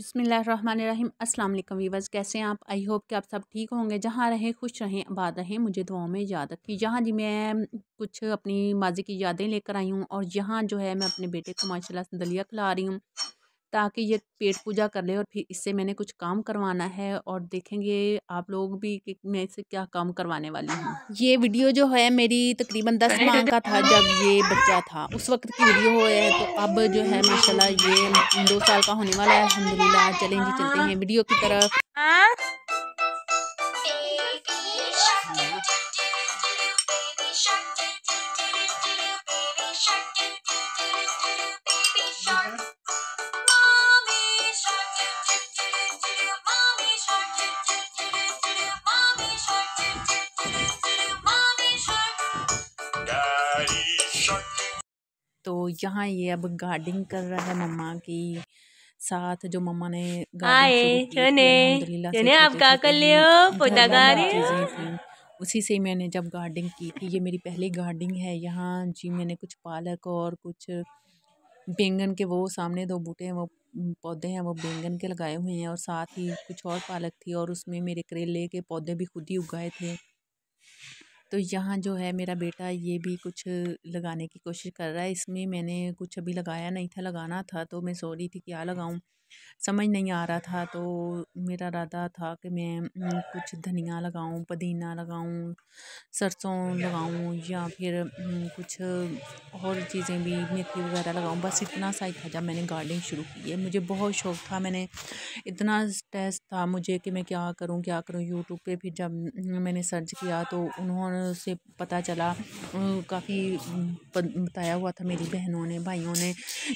बिसमीम अस्सलाम वालेकुम वीवर्स कैसे हैं आप आई होप कि आप सब ठीक होंगे जहाँ रहें खुश रहें आबाद रहें मुझे दुआओं में याद रखिए यहाँ जी मैं कुछ अपनी माजी की यादें लेकर आई हूँ और यहाँ जो है मैं अपने बेटे को माशाल्लाह से दलिया खिला रही हूँ ताकि ये पेट पूजा कर ले और फिर इससे मैंने कुछ काम करवाना है और देखेंगे आप लोग भी कि मैं इससे क्या काम करवाने वाली हूँ ये वीडियो जो है मेरी तकरीबन दस माह का था जब ये बच्चा था उस वक्त की वीडियो है तो अब जो है माशाल्लाह ये दो साल का होने वाला है अलहमदिल्ला चलेंगे चलते हैं वीडियो की तरफ हाँ? यहाँ ये अब गार्डनिंग कर रहा है मम्मा की साथ जो मम्मा ने आप क्या कर उसी से मैंने जब गार्डनिंग की थी ये मेरी पहली गार्डनिंग है यहाँ जी मैंने कुछ पालक और कुछ बैंगन के वो सामने दो बूटे हैं वो पौधे हैं वो बैंगन के लगाए हुए हैं और साथ ही कुछ और पालक थी और उसमें मेरे करेले के पौधे भी खुद ही उगाए थे तो यहाँ जो है मेरा बेटा ये भी कुछ लगाने की कोशिश कर रहा है इसमें मैंने कुछ अभी लगाया नहीं था लगाना था तो मैं सॉरी रही थी क्या लगाऊँ समझ नहीं आ रहा था तो मेरा इरादा था कि मैं कुछ धनिया लगाऊं पुदीना लगाऊं सरसों लगाऊं या फिर कुछ और चीज़ें भी मेथी वगैरह लगाऊं बस इतना सा ही था जब मैंने गार्डनिंग शुरू की है मुझे बहुत शौक था मैंने इतना स्ट्रेस था मुझे कि मैं क्या करूं क्या करूं यूट्यूब पे फिर जब मैंने सर्च किया तो उन्होंने पता चला काफ़ी बताया हुआ था मेरी बहनों ने भाइयों ने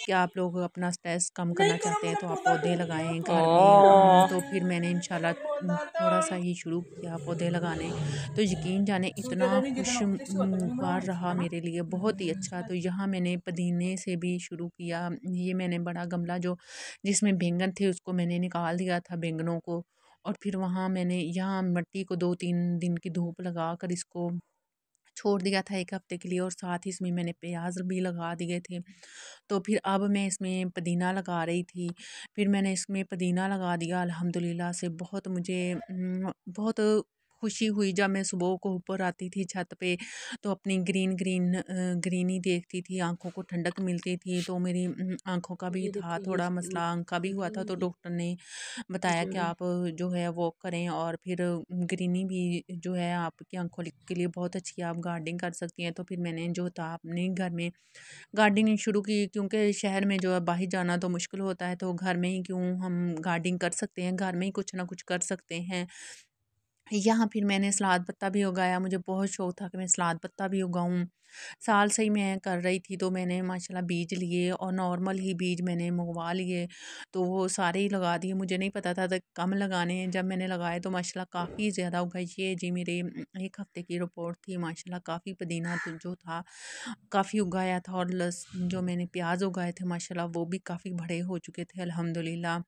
कि आप लोग अपना स्ट्रेस कम करना चाहते हैं तो मतलब आप पौधे लगाए घर में तो फिर मैंने इन थोड़ा सा ही शुरू किया पौधे लगाने तो यकीन जाने इतना खुशगवार रहा मेरे लिए बहुत ही अच्छा तो यहाँ मैंने पदीने से भी शुरू किया ये मैंने बड़ा गमला जो जिसमें बैंगन थे उसको मैंने निकाल दिया था बैंगनों को और फिर वहाँ मैंने यहाँ मिट्टी को दो तीन दिन की धूप लगा कर इसको छोड़ दिया था एक हफ्ते के लिए और साथ ही इसमें मैंने प्याज भी लगा दिए थे तो फिर अब मैं इसमें पुदीना लगा रही थी फिर मैंने इसमें पुदीना लगा दिया अलहमदिल्ला से बहुत मुझे बहुत खुशी हुई जब मैं सुबह को ऊपर आती थी छत पे तो अपनी ग्रीन ग्रीन ग्रीनी देखती थी आँखों को ठंडक मिलती थी तो मेरी आँखों का भी था थोड़ा मसला आंख का भी हुआ था तो हम्म। डॉक्टर ने बताया कि आप जो है वॉक करें और फिर ग्रीनी भी जो है आपकी आँखों के लिए बहुत अच्छी है आप गार्डनिंग कर सकती हैं तो फिर मैंने जो था अपने घर में गार्डनिंग शुरू की क्योंकि शहर में जो है बाहर जाना तो मुश्किल होता है तो घर में ही क्यों हम गार्डनिंग कर सकते हैं घर में ही कुछ ना कुछ कर सकते हैं यहाँ फिर मैंने सलाद पत्ता भी उगाया मुझे बहुत शौक था कि मैं सलाद पत्ता भी उगाऊँ साल से ही मैं कर रही थी तो मैंने माशाल्लाह बीज लिए और नॉर्मल ही बीज मैंने मंगवा लिए तो वो सारे ही लगा दिए मुझे नहीं पता था कम लगाने हैं जब मैंने लगाए तो माशाल्लाह काफ़ी ज़्यादा उगाई ये जी मेरे एक हफ़्ते की रिपोर्ट थी माशाल्लाह काफ़ी पुदीना तो जो था काफ़ी उगाया था और लस जो मैंने प्याज उगाए थे माशाला वो भी काफ़ी बड़े हो चुके थे अलहमदिल्ला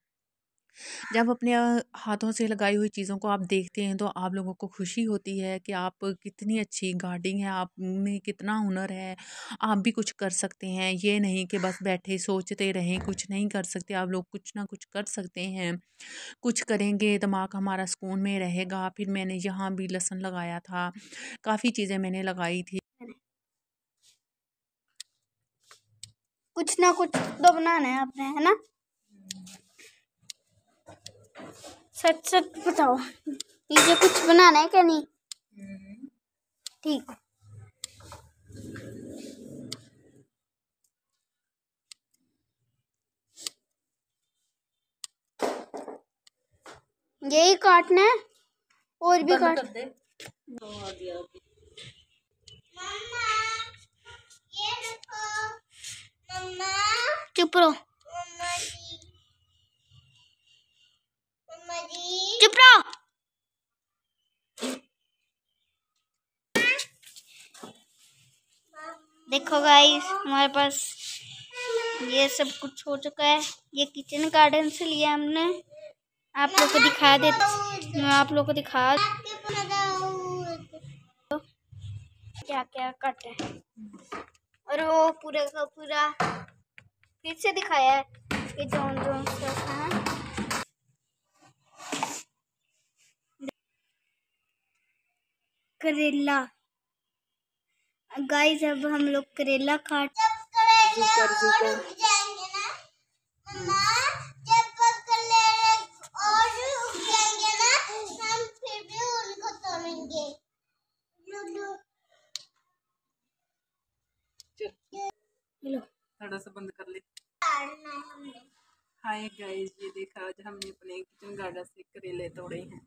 जब अपने हाथों से लगाई हुई चीज़ों को आप देखते हैं तो आप लोगों को खुशी होती है कि आप कितनी अच्छी गार्डिंग है आप में कितना हुनर है आप भी कुछ कर सकते हैं ये नहीं कि बस बैठे सोचते रहें कुछ नहीं कर सकते आप लोग कुछ ना कुछ कर सकते हैं कुछ करेंगे दिमाग हमारा सुकून में रहेगा फिर मैंने यहाँ भी लहसुन लगाया था काफ़ी चीज़ें मैंने लगाई थी कुछ ना कुछ तो बनाना है आपने है ना सच सच बताओ ये कुछ बनाना है क्या नहीं ठीक यही काटना है और भी काट चुप रहो देखो गाइस हमारे पास ये सब कुछ हो चुका है ये किचन गार्डन से लिया हमने आप लोग को दिखा दे मैं आप लोग को दिखा क्या क्या कट है और वो पूरा का पूरा फिर से दिखाया है कि जोन जोन है करेला गाइस अब हम लोग करेला काट थोड़ा सा बंद कर ले हाय गाइस ये देखा आज हमने अपने किचन गार्डन से करेले तोड़े हैं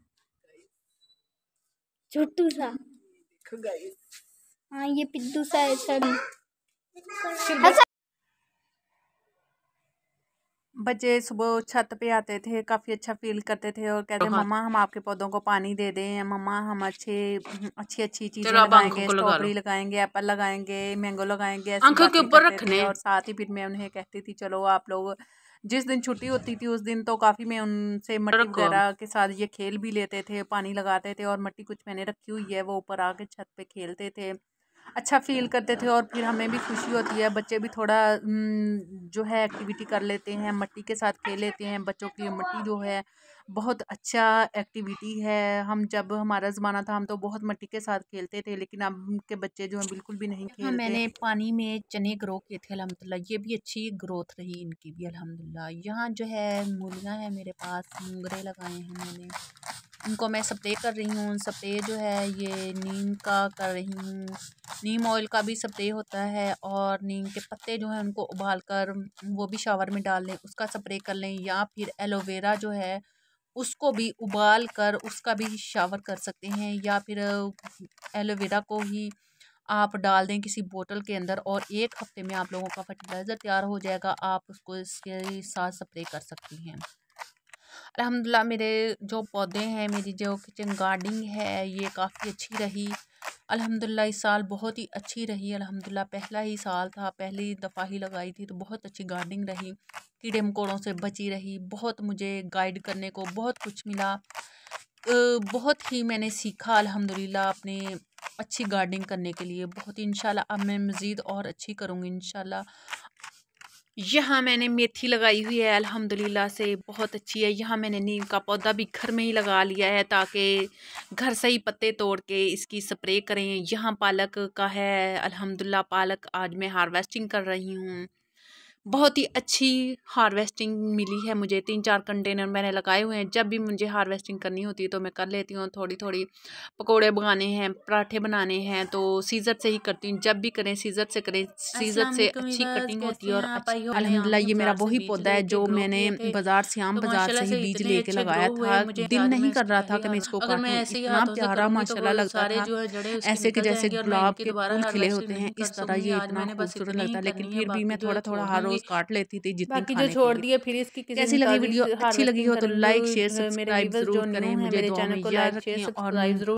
छोटू सा देखो गाइस हाँ ये पिद्दू सा है सब बच्चे सुबह छत पे आते थे काफ़ी अच्छा फील करते थे और कहते हाँ। मम्मा हम आपके पौधों को पानी दे दें मम्मा हम अच्छे अच्छी अच्छी चीज़ें लगाएंगे स्ट्रॉबेरी लगाएंगे एप्पल लगाएंगे मैंगो लगाएंगे आंखों के ऊपर रखने और साथ ही फिर मैं उन्हें कहती थी चलो आप लोग जिस दिन छुट्टी होती थी उस दिन तो काफ़ी मैं उनसे मट्टी वगैरह के साथ ये खेल भी लेते थे पानी लगाते थे और मट्टी कुछ मैंने रखी हुई है वो ऊपर आके छत पे खेलते थे अच्छा फील करते थे और फिर हमें भी खुशी होती है बच्चे भी थोड़ा जो है एक्टिविटी कर लेते हैं मट्टी के साथ खेल लेते हैं बच्चों के लिए मट्टी जो है बहुत अच्छा एक्टिविटी है हम जब हमारा ज़माना था हम तो बहुत मट्टी के साथ खेलते थे लेकिन अब के बच्चे जो हैं बिल्कुल भी नहीं हाँ, खेलते मैंने पानी में चने ग्रो किए थे अलहमदिल्ला ये भी अच्छी ग्रोथ रही इनकी भी अलहमदिल्ला यहाँ जो है मूलियाँ हैं मेरे पास मूंगरे लगाए हैं मैंने उनको मैं स्प्रे कर रही हूँ स्प्रे जो है ये नीम का कर रही हूँ नीम ऑयल का भी स्प्रे होता है और नीम के पत्ते जो हैं उनको उबाल कर वो भी शावर में डाल लें उसका स्प्रे कर लें या फिर एलोवेरा जो है उसको भी उबाल कर उसका भी शावर कर सकते हैं या फिर एलोवेरा को ही आप डाल दें किसी बोतल के अंदर और एक हफ्ते में आप लोगों का फर्टिलाइज़र तैयार हो जाएगा आप उसको इसके साथ स्प्रे कर सकती हैं अलहमदिल्ला मेरे जो पौधे हैं मेरी जो किचन गार्डनिंग है ये काफ़ी अच्छी रही अलहमदिल्ला इस साल बहुत ही अच्छी रही अलहमदिल्ला पहला ही साल था पहली दफ़ा ही लगाई थी तो बहुत अच्छी गार्डनिंग रही कीड़े मकोड़ों से बची रही बहुत मुझे गाइड करने को बहुत कुछ मिला बहुत ही मैंने सीखा अल्हम्दुलिल्लाह अपने अच्छी गार्डनिंग करने के लिए बहुत ही इंशाल्लाह अब मैं मज़ीद और अच्छी करूँगी इंशाल्लाह यहाँ मैंने मेथी लगाई हुई है अल्हम्दुलिल्लाह से बहुत अच्छी है यहाँ मैंने नीम का पौधा भी घर में ही लगा लिया है ताकि घर से ही पत्ते तोड़ के इसकी स्प्रे करें यहाँ पालक का है अल्हम्दुलिल्लाह पालक आज मैं हार्वेस्टिंग कर रही हूँ बहुत ही अच्छी हार्वेस्टिंग मिली है मुझे तीन चार कंटेनर मैंने लगाए हुए हैं जब भी मुझे हार्वेस्टिंग करनी होती है तो मैं कर लेती हूँ थोड़ी थोड़ी पकोड़े बनाने हैं पराठे बनाने हैं तो सीज़र से ही करती हूँ जब भी करें सीज़र से करें सीज़र से अच्छी कटिंग होती है और अलहमदिल्ला ये मेरा वही पौधा है जो मैंने बाजार श्याम तो बाजार से ही बीज लेके लगाया था दिल नहीं कर रहा था कि मैं इसको इतना प्यारा तो माशाल्लाह लगता था ऐसे के जैसे गुलाब के फूल खिले होते हैं इस तरह ये इतना खूबसूरत लगता है लेकिन फिर भी मैं थोड़ा थोड़ा हर रोज काट लेती थी जितनी जो छोड़ दिए फिर इसकी कैसी लगी वीडियो अच्छी लगी हो तो लाइक शेयर सब्सक्राइब जरूर करें सब्सक्राइब और